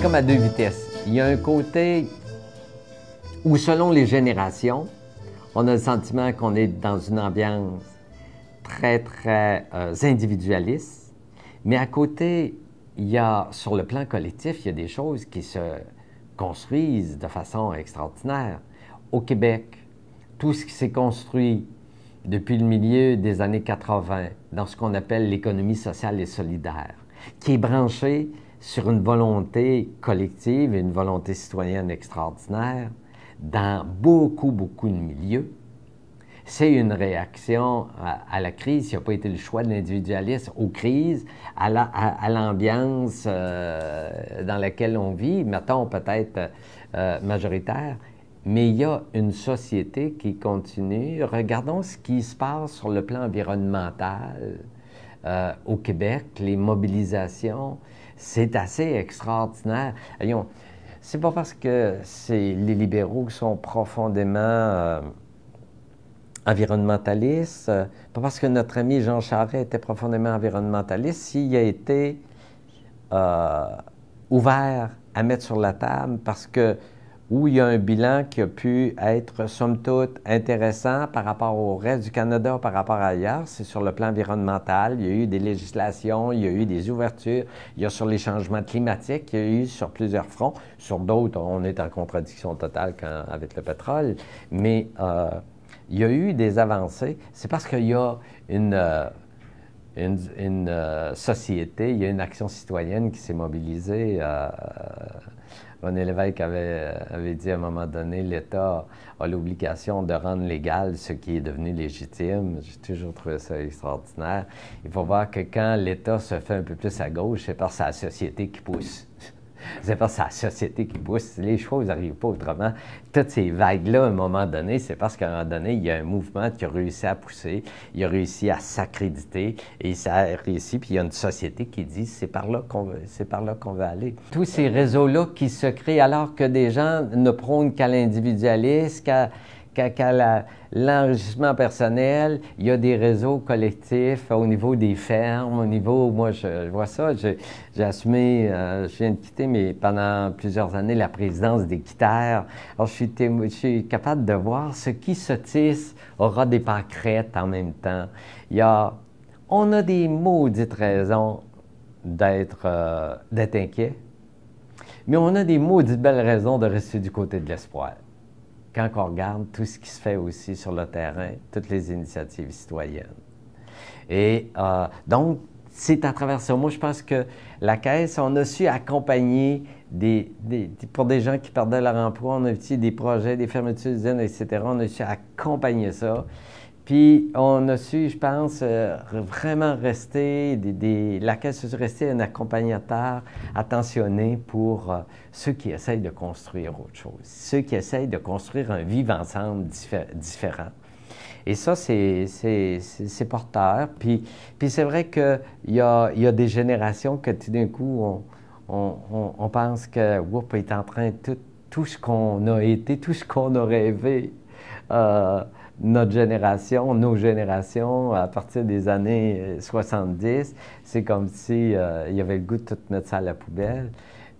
comme à deux vitesses. Il y a un côté où, selon les générations, on a le sentiment qu'on est dans une ambiance très, très euh, individualiste. Mais à côté, il y a, sur le plan collectif, il y a des choses qui se construisent de façon extraordinaire. Au Québec, tout ce qui s'est construit depuis le milieu des années 80 dans ce qu'on appelle l'économie sociale et solidaire, qui est branchée sur une volonté collective et une volonté citoyenne extraordinaire dans beaucoup, beaucoup de milieux. C'est une réaction à, la crise. Il a pas été le choix de l'individualisme aux crises, à l'ambiance euh, dans laquelle on vit, mettons peut-être euh, majoritaire. Mais il y a une société qui continue. Regardons ce qui se passe sur le plan environnemental euh, au Québec, les mobilisations, c'est assez extraordinaire. C'est pas parce que c'est les libéraux qui sont profondément euh, environnementalistes, euh, pas parce que notre ami Jean Charest était profondément environnementaliste, s'il a été euh, ouvert à mettre sur la table parce que où il y a un bilan qui a pu être, somme toute, intéressant par rapport au reste du Canada, par rapport à ailleurs. C'est sur le plan environnemental. Il y a eu des législations, il y a eu des ouvertures, il y a sur les changements climatiques, il y a eu sur plusieurs fronts. Sur d'autres, on est en contradiction totale avec le pétrole. Mais euh, il y a eu des avancées. C'est parce qu'il y a une... Euh, euh, société, il y a une action citoyenne qui s'est mobilisée René Lévesque avait, euh, avait dit à un moment donné, l'État a l'obligation de rendre légal ce qui est devenu légitime. J'ai toujours trouvé ça extraordinaire. Il faut voir que quand l'État se fait un peu plus à gauche, c'est par sa société qui pousse. C'est parce que c'est la société qui pousse. Les choses n'arrivent pas autrement. Toutes ces vagues-là, à un moment donné, c'est parce qu'à un moment donné, il y a un mouvement qui a réussi à pousser, il a réussi à s'accréditer et ça a réussi. Puis il y a une société qui dit c'est par là qu'on veut, c'est par va aller. Tous ces réseaux-là qui se créent alors que des gens ne prônent qu'à l'individualisme, qu'à qu'à l'enrichissement l'enregistrement personnel, il y a des réseaux collectifs au niveau des fermes, au niveau, moi je, vois ça, j'ai assumé, euh, je viens de quitter, mais pendant plusieurs années, la présidence d'Équiterre. Alors je suis, capable de voir ce qui se tisse aura des pâquerettes en même temps. Il y a, on a des maudites raisons d'être euh, inquiet, mais on a des maudites belles raisons de rester du côté de l'espoir quand on regarde tout ce qui se fait aussi sur le terrain, toutes les initiatives citoyennes. Et euh, donc, c'est à travers ça. Moi, je pense que la Caisse, on a su accompagner des, pour des gens qui perdaient leur emploi, on a eu des projets, des fermetures d'usines, etc. On a su accompagner ça. Puis on a su, je pense, euh, vraiment rester, des, la caisse est restée un accompagnateur attentionné pour euh, ceux qui essayent de construire autre chose, ceux qui essayent de construire un vivre ensemble différent. Et ça, c'est porteur. Puis, puis c'est vrai qu'il y a, y a, des générations que tout d'un coup, on, on, on, pense que, whoop, est en train de tout, ce qu'on a été, tout ce qu'on a rêvé. Euh, notre génération, nos générations, à partir des années 70, euh, c'est comme si euh, il y avait le goût de tout mettre ça à la poubelle.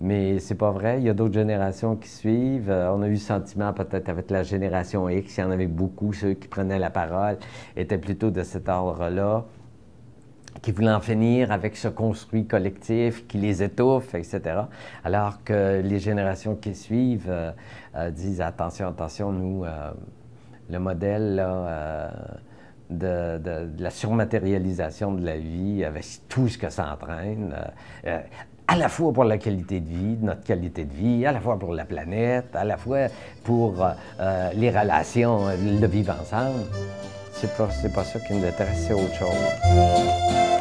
Mais c'est pas vrai. Il y a d'autres générations qui suivent. Euh, on a eu le sentiment, peut-être avec la génération X, il y en avait beaucoup, ceux qui prenaient la parole étaient plutôt de cet ordre-là, qui voulaient en finir avec ce construit collectif qui les étouffe, etc. Alors que les générations qui suivent disent attention, attention, nous le modèle euh, de, la surmatérialisation de la vie avec tout ce que ça entraîne, euh, euh, à la fois pour la qualité de vie, notre qualité de vie, à la fois pour la planète, à la fois pour les relations, le vivre ensemble. C'est pas, pas ça qui me détresse, c'est autre chose.